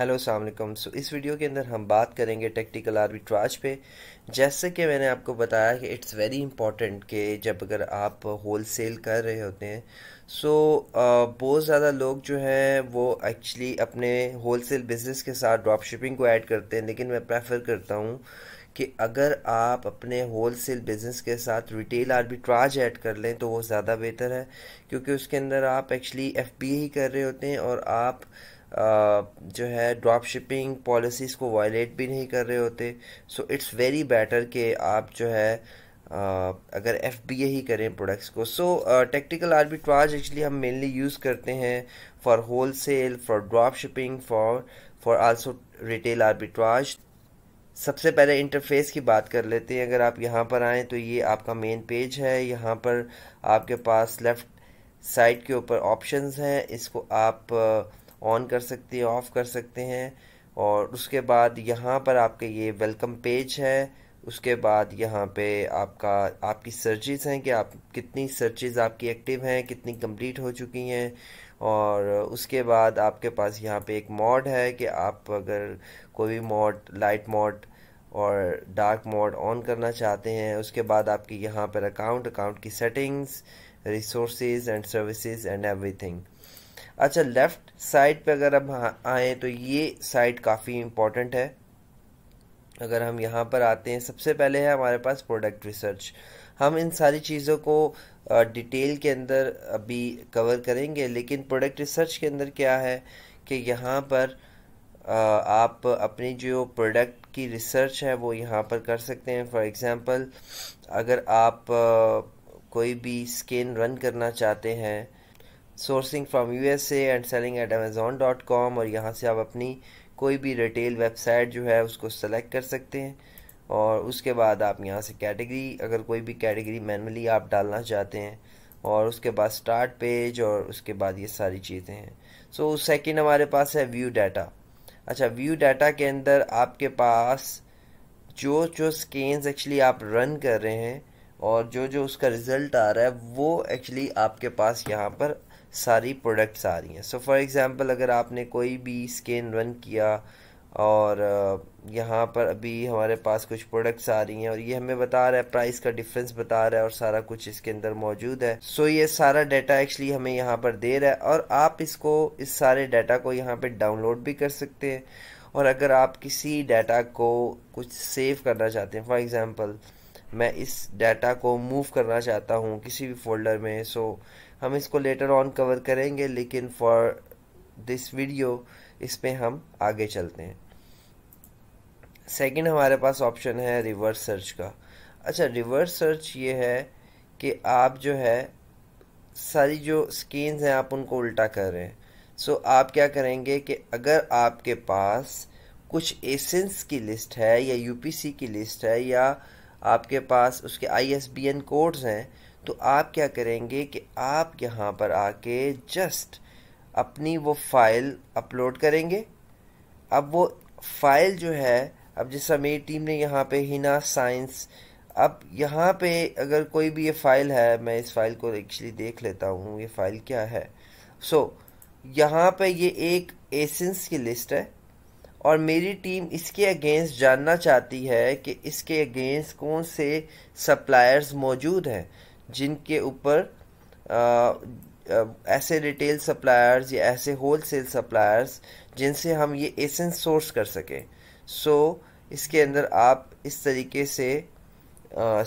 hello सलामकुम सो इस video के अंदर हम बात करेंगे टेक्टिकल आर्बिट्राज पे जैसे कि मैंने आपको बताया कि इट्स वेरी इंपॉर्टेंट कि जब अगर आप होल सेल कर रहे होते हैं सो so, बहुत ज़्यादा लोग जो हैं वो एक्चुअली अपने होल सेल बिज़नेस के साथ ड्रॉप शिपिंग को ऐड करते हैं लेकिन मैं प्रेफर करता हूँ कि अगर आप अपने होल सेल बिज़नेस के साथ रिटेल आर्बिट्राज ऐड कर लें तो वो ज़्यादा बेहतर है क्योंकि उसके अंदर आप एक्चुअली एफ ही कर रहे होते हैं और आप जो है ड्रॉप शिपिंग पॉलिसीज़ को वायलेट भी नहीं कर रहे होते सो इट्स वेरी बेटर कि आप जो है Uh, अगर एफ बी ए ही करें प्रोडक्ट्स को सो टेक्टिकल आर्बिट्राज एक्चुअली हम मेनली यूज़ करते हैं for wholesale for drop shipping for for also retail arbitrage सबसे पहले इंटरफेस की बात कर लेते हैं अगर आप यहाँ पर आएँ तो ये आपका मेन पेज है यहाँ पर आपके पास लेफ़्ट साइड के ऊपर ऑप्शंस हैं इसको आप uh, ऑन कर सकते हैं ऑफ़ कर सकते हैं और उसके बाद यहाँ पर आपके ये वेलकम पेज है उसके बाद यहाँ पे आपका आपकी सर्चेज़ हैं कि आप कितनी सर्चिज़ आपकी एक्टिव हैं कितनी कंप्लीट हो चुकी हैं और उसके बाद आपके पास यहाँ पे एक मॉड है कि आप अगर कोई भी मॉड लाइट मॉड और डार्क मॉड ऑन करना चाहते हैं उसके बाद आपके यहाँ पर अकाउंट अकाउंट की settings resources and services and everything अच्छा लेफ़्ट साइड पे अगर हम आएँ तो ये साइड काफ़ी इम्पोर्टेंट है अगर हम यहाँ पर आते हैं सबसे पहले है हमारे पास प्रोडक्ट रिसर्च हम इन सारी चीज़ों को डिटेल के अंदर अभी कवर करेंगे लेकिन प्रोडक्ट रिसर्च के अंदर क्या है कि यहाँ पर आप अपनी जो प्रोडक्ट की रिसर्च है वो यहाँ पर कर सकते हैं फॉर एग्ज़ाम्पल अगर आप कोई भी स्किन रन करना चाहते हैं sourcing from S and selling at Amazon dot com और यहाँ से आप अपनी कोई भी रिटेल वेबसाइट जो है उसको सेलेक्ट कर सकते हैं और उसके बाद आप यहाँ से कैटेगरी अगर कोई भी कैटेगरी मैनुअली आप डालना चाहते हैं और उसके बाद स्टार्ट पेज और उसके बाद ये सारी चीज़ें हैं सो so, सेकेंड हमारे पास है व्यू डाटा अच्छा व्यू डाटा के अंदर आपके पास जो जो स्कैंस एक्चुअली आप रन कर रहे हैं और जो जो उसका रिज़ल्ट आ रहा है वो एक्चुअली आपके पास यहाँ पर सारी प्रोडक्ट्स आ रही हैं सो फॉर एग्ज़ाम्पल अगर आपने कोई भी स्कैन रन किया और uh, यहाँ पर अभी हमारे पास कुछ प्रोडक्ट्स आ रही हैं और ये हमें बता रहा है प्राइस का डिफरेंस बता रहा है और सारा कुछ इसके अंदर मौजूद है सो so ये सारा डाटा एक्चुअली हमें यहाँ पर दे रहा है और आप इसको इस सारे डाटा को यहाँ पे डाउनलोड भी कर सकते हैं और अगर आप किसी डाटा को कुछ सेव करना चाहते हैं फॉर एग्ज़ाम्पल मैं इस डाटा को मूव करना चाहता हूँ किसी भी फोल्डर में सो so, हम इसको लेटर ऑन कवर करेंगे लेकिन फॉर दिस वीडियो इस पर हम आगे चलते हैं सेकेंड हमारे पास ऑप्शन है रिवर्स सर्च का अच्छा रिवर्स सर्च ये है कि आप जो है सारी जो स्कीन्स हैं आप उनको उल्टा कर रहे हैं सो so, आप क्या करेंगे कि अगर आपके पास कुछ एसेंस की लिस्ट है या यूपीसी की लिस्ट है या आपके पास उसके एन कोड्स हैं तो आप क्या करेंगे कि आप यहाँ पर आके जस्ट अपनी वो फाइल अपलोड करेंगे अब वो फाइल जो है अब जिस मेरी टीम ने यहाँ पे हिना साइंस अब यहाँ पे अगर कोई भी ये फाइल है मैं इस फाइल को एक्चुअली देख लेता हूँ ये फाइल क्या है सो so, यहाँ पे ये एक एसेंस की लिस्ट है और मेरी टीम इसके अगेंस्ट जानना चाहती है कि इसके अगेंस्ट कौन से सप्लायर्स मौजूद हैं जिनके ऊपर ऐसे रिटेल सप्लायर्स या ऐसे होल सेल सप्लायर्स जिनसे हम ये एसेंस सोर्स कर सकें सो so, इसके अंदर आप इस तरीके से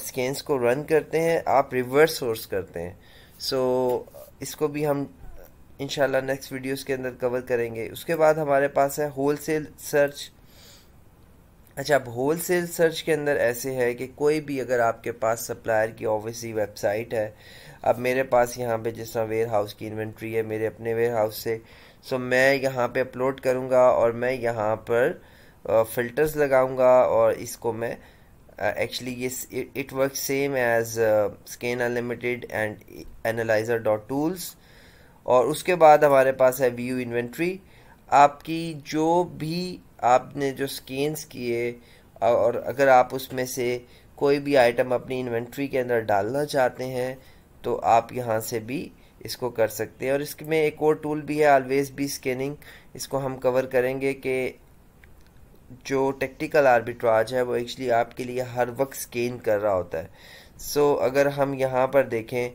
स्कैंस को रन करते हैं आप रिवर्स सोर्स करते हैं सो so, इसको भी हम इनशाला नेक्स्ट वीडियोस के अंदर कवर करेंगे उसके बाद हमारे पास है होल सेल सर्च अच्छा अब होल सेल सर्च के अंदर ऐसे है कि कोई भी अगर आपके पास सप्लायर की ऑब्वियसली वेबसाइट है अब मेरे पास यहाँ पे जिस तरह वेयर हाउस की इन्वेंट्री है मेरे अपने वेयर हाउस से सो मैं यहाँ पे अपलोड करूँगा और मैं यहाँ पर फ़िल्टर्स लगाऊँगा और इसको मैं एक्चुअली ये it work same as Scan Unlimited and Analyzer dot tools और उसके बाद हमारे पास है व्यू इन्वेंट्री आपकी जो भी आपने जो स्कैंस किए और अगर आप उसमें से कोई भी आइटम अपनी इन्वेंट्री के अंदर डालना चाहते हैं तो आप यहाँ से भी इसको कर सकते हैं और इसमें एक और टूल भी है ऑलवेज भी स्कैनिंग इसको हम कवर करेंगे कि जो टेक्टिकल आर्बिट्राज है वो एक्चुअली आपके लिए हर वक्त स्कैन कर रहा होता है सो so, अगर हम यहाँ पर देखें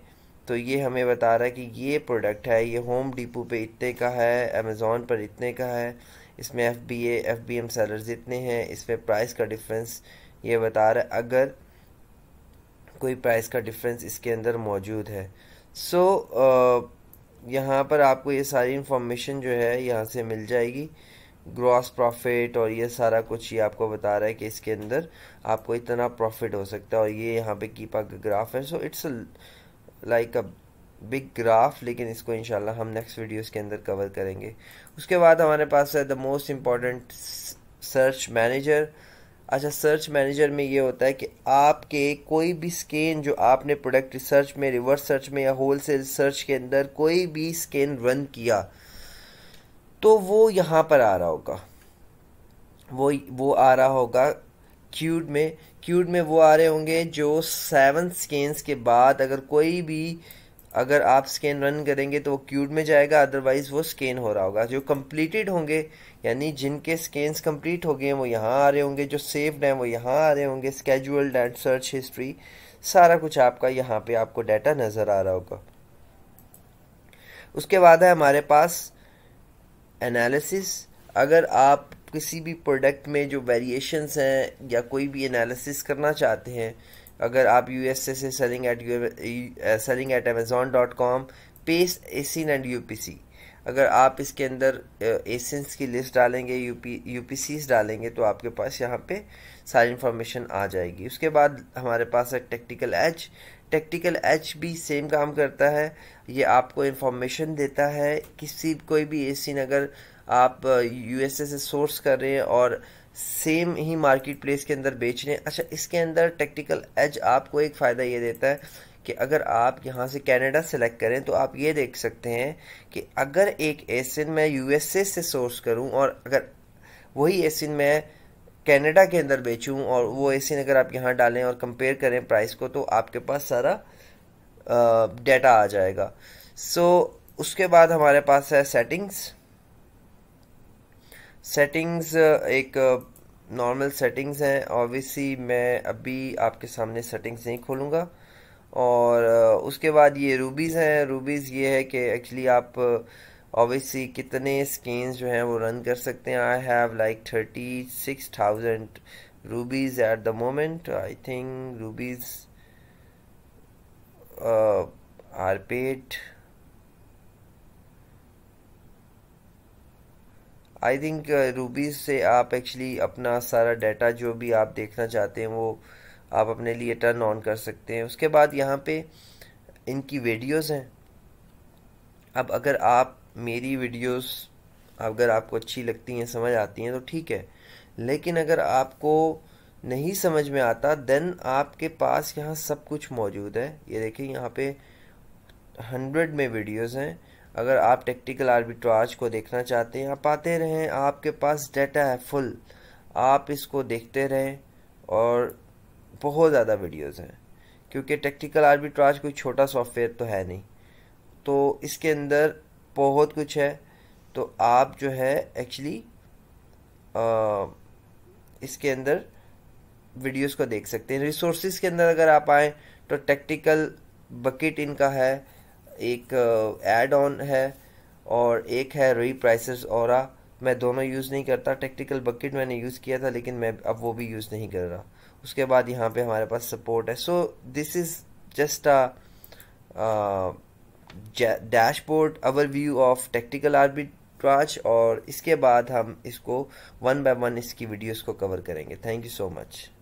तो ये हमें बता रहा है कि ये प्रोडक्ट है ये होम डिपो पे इतने का है अमेज़ोन पर इतने का है इसमें F B A F B M sellers इतने हैं इस पर प्राइस का डिफरेंस ये बता रहा है अगर कोई प्राइस का डिफरेंस इसके अंदर मौजूद है सो so, यहाँ पर आपको ये सारी इंफॉर्मेशन जो है यहाँ से मिल जाएगी ग्रॉस प्रॉफिट और ये सारा कुछ ये आपको बता रहा है कि इसके अंदर आपको इतना प्रॉफिट हो सकता है और ये यहाँ पे कीपा का ग्राफ है so it's like a big graph लेकिन इसको इनशाला हम नेक्स्ट वीडियोस के अंदर कवर करेंगे उसके बाद हमारे पास है the most important search manager अच्छा सर्च मैनेजर में ये होता है कि आपके कोई भी स्कैन जो आपने प्रोडक्ट रिसर्च में रिवर्स सर्च में या होल सेल सर्च के अंदर कोई भी स्कैन रन किया तो वो यहाँ पर आ रहा होगा वो वो आ रहा होगा क्यूड में क्यूड में वो आ रहे होंगे जो सेवन स्कैंस के बाद अगर कोई भी अगर आप स्कैन रन करेंगे तो वो क्यूड में जाएगा अदरवाइज़ वो स्कैन हो रहा होगा जो कंप्लीटेड होंगे यानी जिनके स्कैंस कंप्लीट हो गए हैं वो यहाँ आ रहे होंगे जो सेव्ड हैं वो यहाँ आ रहे होंगे स्केजुअल डेट सर्च हिस्ट्री सारा कुछ आपका यहाँ पे आपको डाटा नज़र आ रहा होगा उसके बाद है हमारे पास एनालिसिस अगर आप किसी भी प्रोडक्ट में जो वेरिएशंस हैं या कोई भी एनालिसिस करना चाहते हैं अगर आप यू एस ए से selling at selling at Amazon dot com pace ASIN and U P C अगर आप इसके अंदर एसेंस uh, की लिस्ट डालेंगे U P U P Cs डालेंगे तो आपके पास यहाँ पे सारी इन्फॉर्मेशन आ जाएगी उसके बाद हमारे पास है टेक्टिकल एच टेक्टिकल एच भी सेम काम करता है ये आपको इन्फॉर्मेशन देता है किसी कोई भी एसिन अगर आप यू से सोर्स कर रहे हैं और सेम ही मार्केट प्लेस के अंदर बेच रहे हैं अच्छा इसके अंदर टेक्टिकल एज आपको एक फ़ायदा ये देता है कि अगर आप यहाँ से कनाडा सेलेक्ट करें तो आप ये देख सकते हैं कि अगर एक एसिन मैं यूएसए से सोर्स करूँ और अगर वही एसिन मैं कनाडा के अंदर बेचूँ और वो एसिन अगर आप यहाँ डालें और कंपेयर करें प्राइस को तो आपके पास सारा डेटा आ जाएगा सो so, उसके बाद हमारे पास है सेटिंग्स सेटिंग्स uh, एक नॉर्मल uh, सेटिंग्स हैं ऑब्वियसली मैं अभी आपके सामने सेटिंग्स नहीं खोलूँगा और uh, उसके बाद ये रूबीज़ हैं रूबीज़ ये है कि एक्चुअली आप ऑब्वियसली कितने स्केन्स जो हैं वो रन कर सकते हैं I have like thirty six thousand rupees at the moment I think rupees are paid I think rupees से आप एक्चुअली अपना सारा डाटा जो भी आप देखना चाहते हैं वो आप अपने लिए टर्न ऑन कर सकते हैं उसके बाद यहाँ पे इनकी वीडियोस हैं अब अगर आप मेरी वीडियोस अगर आपको अच्छी लगती हैं समझ आती हैं तो ठीक है लेकिन अगर आपको नहीं समझ में आता देन आपके पास यहाँ सब कुछ मौजूद है ये देखिए यहाँ पे हंड्रेड में वीडियोस हैं अगर आप टेक्टिकल आर्बिट्राज को देखना चाहते हैं आप आते रहें आपके पास डेटा है फुल आप इसको देखते रहें और बहुत ज़्यादा वीडियोस हैं क्योंकि टेक्टिकल आर्बिट्राज कोई छोटा सॉफ्टवेयर तो है नहीं तो इसके अंदर बहुत कुछ है तो आप जो है एक्चुअली इसके अंदर वीडियोस को देख सकते हैं रिसोर्सेज के अंदर अगर आप आएँ तो टेक्टिकल बकेट इनका है एक एड ऑन है और एक है प्राइस और मैं दोनों यूज़ नहीं करता टेक्टिकल बकेट मैंने यूज़ किया था लेकिन मैं अब वो भी यूज़ नहीं कर रहा उसके बाद यहाँ पे हमारे पास सपोर्ट है so this is just a dashboard our view of Tactical Arbitrage और इसके बाद हम इसको वन बाय वन इसकी वीडियोस को कवर करेंगे थैंक यू सो मच